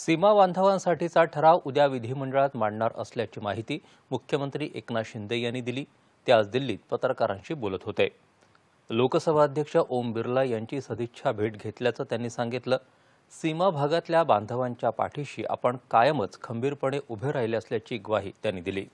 सीमा बांधवांसाठीचा ठराव उद्या विधिमंडळात मांडणार असल्याची माहिती मुख्यमंत्री एकनाथ शिंदे यांनी दिली ते आज दिल्लीत पत्रकारांशी बोलत होते लोकसभा अध्यक्ष ओम बिर्ला यांची सदिच्छा भेट घेतल्याचं त्यांनी सांगितलं सीमा भागातल्या बांधवांच्या पाठीशी आपण कायमच खंबीरपणे उभे राहिले असल्याची ग्वाही त्यांनी दिली